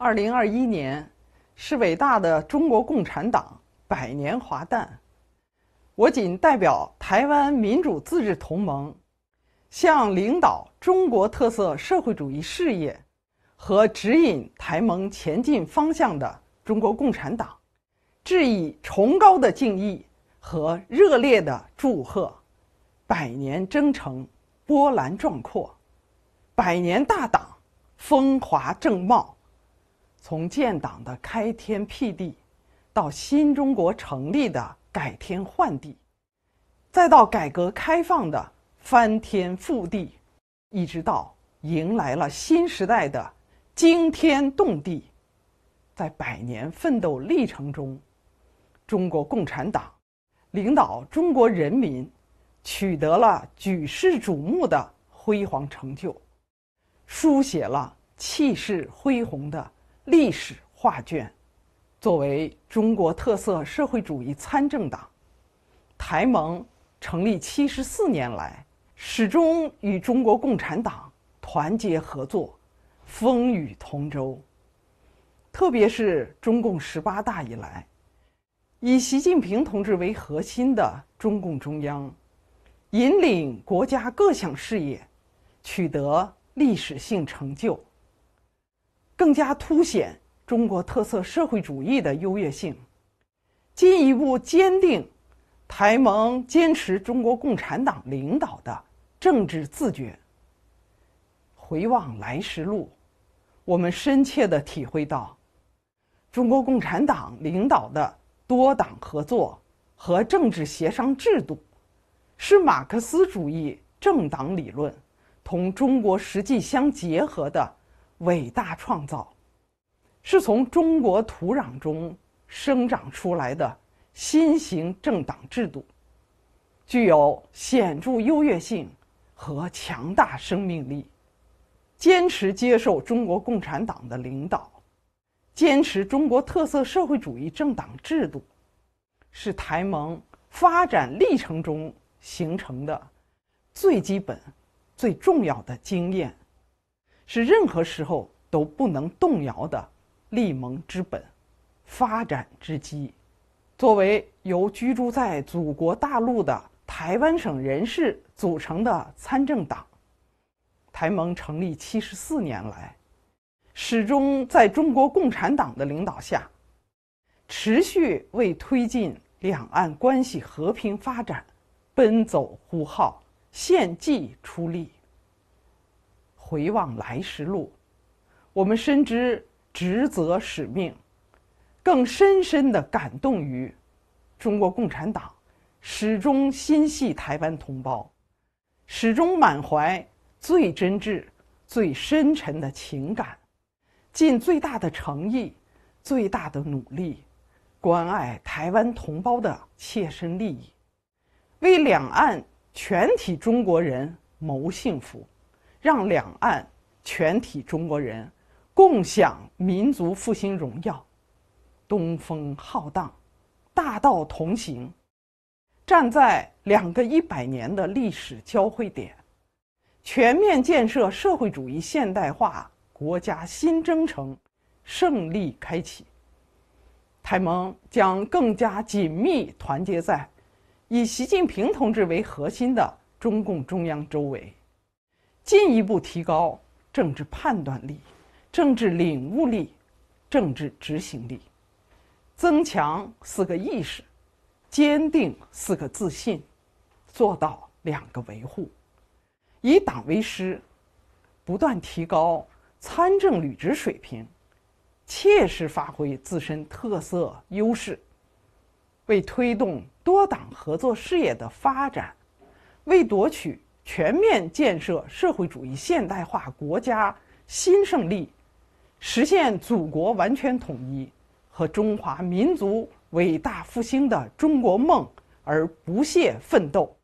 二零二一年是伟大的中国共产党百年华诞，我仅代表台湾民主自治同盟，向领导中国特色社会主义事业和指引台盟前进方向的中国共产党，致以崇高的敬意和热烈的祝贺。百年征程波澜壮阔，百年大党风华正茂。从建党的开天辟地，到新中国成立的改天换地，再到改革开放的翻天覆地，一直到迎来了新时代的惊天动地，在百年奋斗历程中，中国共产党领导中国人民取得了举世瞩目的辉煌成就，书写了气势恢宏的。历史画卷，作为中国特色社会主义参政党，台盟成立七十四年来，始终与中国共产党团结合作，风雨同舟。特别是中共十八大以来，以习近平同志为核心的中共中央，引领国家各项事业取得历史性成就。更加凸显中国特色社会主义的优越性，进一步坚定台盟坚持中国共产党领导的政治自觉。回望来时路，我们深切的体会到，中国共产党领导的多党合作和政治协商制度，是马克思主义政党理论同中国实际相结合的。伟大创造，是从中国土壤中生长出来的新型政党制度，具有显著优越性和强大生命力。坚持接受中国共产党的领导，坚持中国特色社会主义政党制度，是台盟发展历程中形成的最基本、最重要的经验。是任何时候都不能动摇的立盟之本、发展之基。作为由居住在祖国大陆的台湾省人士组成的参政党，台盟成立七十四年来，始终在中国共产党的领导下，持续为推进两岸关系和平发展奔走呼号、献计出力。回望来时路，我们深知职责使命，更深深的感动于中国共产党始终心系台湾同胞，始终满怀最真挚、最深沉的情感，尽最大的诚意、最大的努力，关爱台湾同胞的切身利益，为两岸全体中国人谋幸福。让两岸全体中国人共享民族复兴荣耀，东风浩荡，大道同行。站在两个一百年的历史交汇点，全面建设社会主义现代化国家新征程胜利开启。台盟将更加紧密团结在以习近平同志为核心的中共中央周围。进一步提高政治判断力、政治领悟力、政治执行力，增强“四个意识”，坚定“四个自信”，做到“两个维护”，以党为师，不断提高参政履职水平，切实发挥自身特色优势，为推动多党合作事业的发展，为夺取。全面建设社会主义现代化国家新胜利，实现祖国完全统一和中华民族伟大复兴的中国梦而不懈奋斗。